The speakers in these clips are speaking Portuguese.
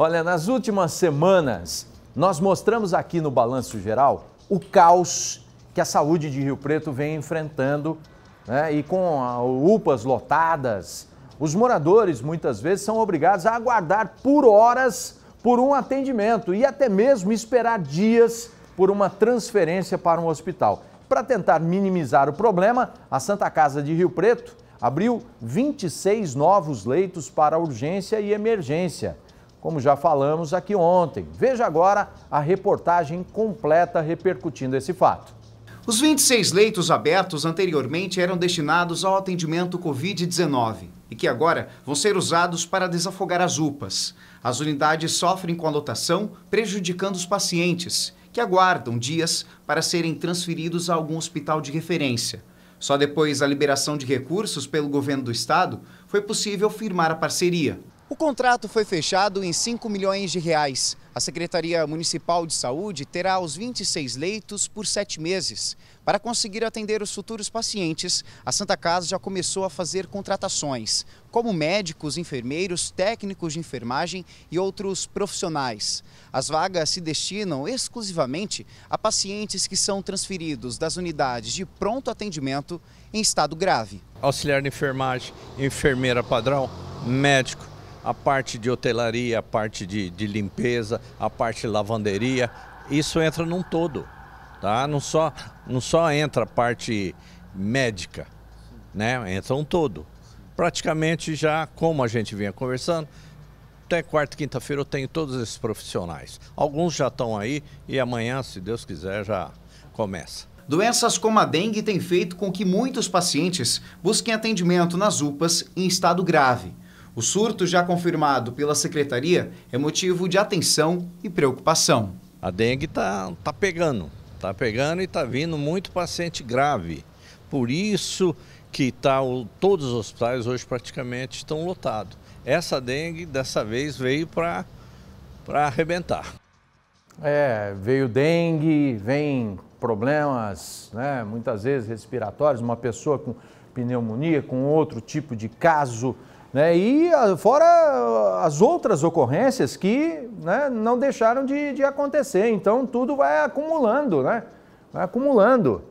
Olha, nas últimas semanas, nós mostramos aqui no Balanço Geral o caos que a saúde de Rio Preto vem enfrentando né? e com UPAs lotadas. Os moradores, muitas vezes, são obrigados a aguardar por horas por um atendimento e até mesmo esperar dias por uma transferência para um hospital. Para tentar minimizar o problema, a Santa Casa de Rio Preto abriu 26 novos leitos para urgência e emergência como já falamos aqui ontem. Veja agora a reportagem completa repercutindo esse fato. Os 26 leitos abertos anteriormente eram destinados ao atendimento Covid-19 e que agora vão ser usados para desafogar as UPAs. As unidades sofrem com a lotação, prejudicando os pacientes, que aguardam dias para serem transferidos a algum hospital de referência. Só depois da liberação de recursos pelo governo do estado foi possível firmar a parceria contrato foi fechado em 5 milhões de reais. A Secretaria Municipal de Saúde terá os 26 leitos por sete meses. Para conseguir atender os futuros pacientes, a Santa Casa já começou a fazer contratações, como médicos, enfermeiros, técnicos de enfermagem e outros profissionais. As vagas se destinam exclusivamente a pacientes que são transferidos das unidades de pronto atendimento em estado grave. Auxiliar de enfermagem, enfermeira padrão, médico, a parte de hotelaria, a parte de, de limpeza, a parte de lavanderia, isso entra num todo, tá? Não só, não só entra a parte médica, né? Entra um todo. Praticamente já, como a gente vinha conversando, até quarta e quinta-feira eu tenho todos esses profissionais. Alguns já estão aí e amanhã, se Deus quiser, já começa. Doenças como a dengue têm feito com que muitos pacientes busquem atendimento nas UPAs em estado grave. O surto, já confirmado pela secretaria, é motivo de atenção e preocupação. A dengue está tá pegando, está pegando e está vindo muito paciente grave. Por isso que tá, o, todos os hospitais hoje praticamente estão lotados. Essa dengue, dessa vez, veio para arrebentar. É, veio dengue, vem problemas, né, muitas vezes respiratórios, uma pessoa com pneumonia, com outro tipo de caso. Né? E ah, fora ah, as outras ocorrências que né, não deixaram de, de, acontecer. Então tudo vai acumulando, né? Vai acumulando.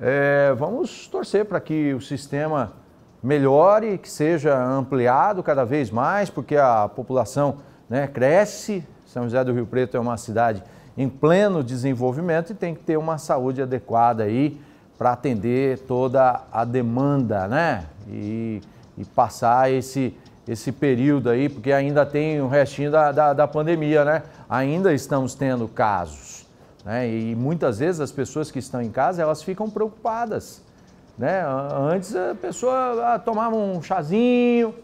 É, vamos torcer para que o sistema melhore, que seja ampliado cada vez mais, porque a população né, cresce. São José do Rio Preto é uma cidade em pleno desenvolvimento e tem que ter uma saúde adequada aí para atender toda a demanda, né? E e passar esse, esse período aí, porque ainda tem o restinho da, da, da pandemia, né? Ainda estamos tendo casos. Né? E muitas vezes as pessoas que estão em casa, elas ficam preocupadas. Né? Antes a pessoa ah, tomava um chazinho,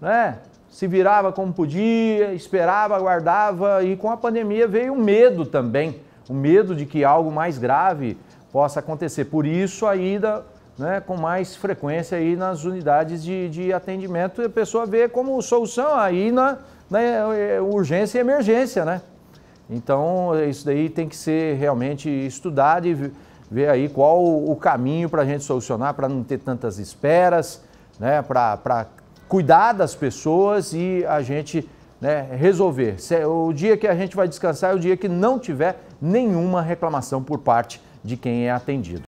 né? se virava como podia, esperava, aguardava, e com a pandemia veio o medo também, o medo de que algo mais grave possa acontecer. Por isso a ida né, com mais frequência aí nas unidades de, de atendimento e a pessoa vê como solução aí na, na eh, urgência e emergência, né? Então, isso daí tem que ser realmente estudado e ver aí qual o caminho para a gente solucionar, para não ter tantas esperas, né, para cuidar das pessoas e a gente né, resolver. O dia que a gente vai descansar é o dia que não tiver nenhuma reclamação por parte de quem é atendido.